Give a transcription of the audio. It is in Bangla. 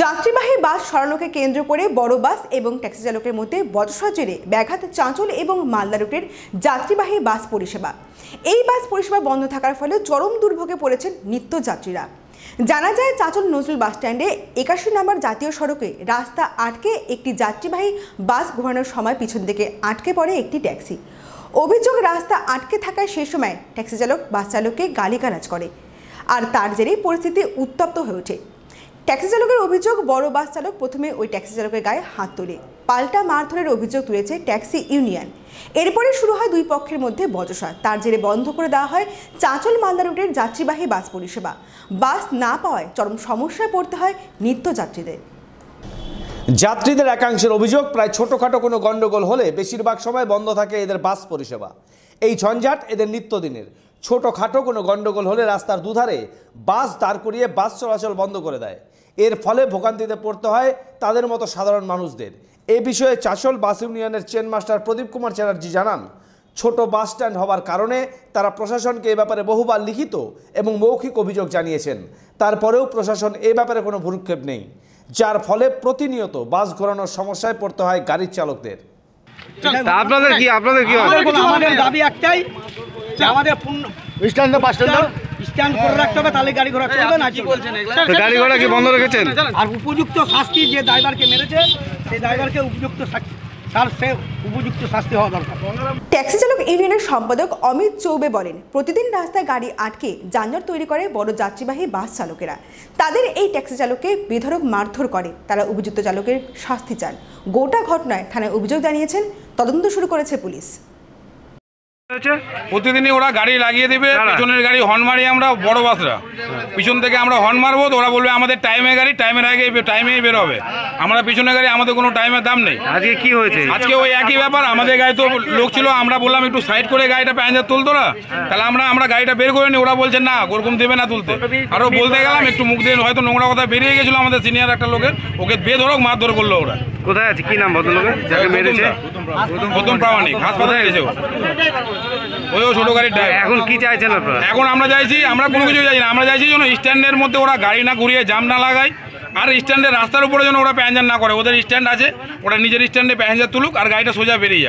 যাত্রীবাহী বাস সরানোকে কেন্দ্র করে বড় বাস এবং ট্যাক্সি চালকের মধ্যে বচসার জেরে ব্যাঘাত চাঁচল এবং মালদা রুটের যাত্রীবাহী বাস পরিষেবা এই বাস পরিষেবা বন্ধ থাকার ফলে চরম দুর্ভোগে পড়েছেন নিত্য যাত্রীরা জানা যায় চাঁচল নজরুল বাসস্ট্যান্ডে একাশি নম্বর জাতীয় সড়কে রাস্তা আটকে একটি যাত্রীবাহী বাস ঘোরানোর সময় পিছন দিকে আটকে পড়ে একটি ট্যাক্সি অভিযোগ রাস্তা আটকে থাকায় সেই সময় ট্যাক্সি চালক বাস চালককে গালিগালাজ করে আর তার জেরেই পরিস্থিতি উত্তপ্ত হয়ে ওঠে ট্যাক্সি চালকের অভিযোগ বড় বাস চালক প্রথমে ওই ট্যাক্সি চালকের গায়ে হাত তোলে পাল্টা মারধরের অভিযোগ তুলেছে ট্যাক্সি ইউনিয়ন এরপরে শুরু হয় দুই পক্ষের মধ্যে বজসা তার জেরে বন্ধ করে দেওয়া হয় চাঁচল মালদা রুটের যাত্রীবাহী বাস পরিষেবা বাস না পাওয়ায় চরম সমস্যায় পড়তে হয় নিত্যযাত্রীদের যাত্রীদের একাংশের অভিযোগ প্রায় ছোটোখাটো কোনো গণ্ডগোল হলে বেশিরভাগ সময় বন্ধ থাকে এদের বাস পরিষেবা এই ঝঞ্ঝাট এদের নিত্যদিনের ছোটোখাটো কোনো গণ্ডগোল হলে রাস্তার দুধারে বাস দাঁড় করিয়ে বাস চলাচল বন্ধ করে দেয় এর ফলে ভোগান্তিতে পড়তে হয় তাদের মতো সাধারণ মানুষদের এ বিষয়ে চাঁচল বাস ইউনিয়নের চেন মাস্টার প্রদীপ কুমার চ্যাটার্জি জানান ছোট বাস স্ট্যান্ড হওয়ার কারণে তারা প্রশাসনকে এ ব্যাপারে বহুবার লিখিত এবং মৌখিক অভিযোগ জানিয়েছেন তারপরেও প্রশাসন এ ব্যাপারে কোনো ভূক্ষেপ নেই যার ফলে প্রতিনিয়ত বাস ঘোরানোর সমস্যায় পড়তে হয় গাড়ির চালকদের আপনাদের কি আপনাদের কি আমাদের দাবি একটাই গাড়ি ঘোড়া কি বন্ধ রেখেছেন আর উপযুক্ত শাস্তি যে ড্রাইভারকে মেরেছে সেই ড্রাইভারকে উপযুক্ত ট্যাক্সি চালক ইউনিয়নের সম্পাদক অমিত চৌবে বলেন প্রতিদিন রাস্তায় গাড়ি আটকে যানজট তৈরি করে বড় যাত্রীবাহী বাস চালকেরা তাদের এই ট্যাক্সি চালককে বেধরক মারধর করে তারা অভিযুক্ত চালকের শাস্তি চান গোটা ঘটনায় থানায় অভিযোগ জানিয়েছেন তদন্ত শুরু করেছে পুলিশ হয়েছে প্রতিদিনই ওরা গাড়ি লাগিয়ে দেবে পিছনের গাড়ি হর্ন মারি আমরা বড় বাসরা পিছন থেকে আমরা হর্ন মারবো তো ওরা বলবে আমাদের টাইমে গাড়ি টাইমের আগে টাইমেই বের হবে আমরা পিছনের গাড়ি আমাদের কোনো টাইমের দাম নেই আজকে কি হয়েছে আজকে ওই একই ব্যাপার আমাদের গাড়ি তো লোক ছিল আমরা বললাম একটু সাইড করে গাড়িটা প্যাঞ্জার তুলতো না তাহলে আমরা আমরা গাড়িটা বের করে নিই ওরা বলছে না ওরকম দেবে না তুলতে আরও বলতে গেলাম একটু মুখ দিয়ে হয়তো নোংরা কথা বেরিয়ে গেছিলো আমাদের সিনিয়র একটা লোকের ওকে বেধরক মারধর করলো ওরা কোথায় আছে কি নাম ভদ্রলোকের যাকে মেরেছে প্রথম প্রামাণিক হাসপাতালে গেছে ওই ছোট গাড়ির এখন কি চাইছেন আপনারা এখন আমরা চাইছি আমরা কোনো কিছু চাইছি না আমরা চাইছি যেন স্ট্যান্ডের মধ্যে ওরা গাড়ি না ঘুরিয়ে জাম না লাগায় আর স্ট্যান্ডের রাস্তার উপরে যেন ওরা প্যাসেঞ্জার না করে ওদের স্ট্যান্ড আছে ওরা নিজের স্ট্যান্ডে প্যাঞ্জার তুলুক আর গাড়িটা সোজা বেরিয়ে যাক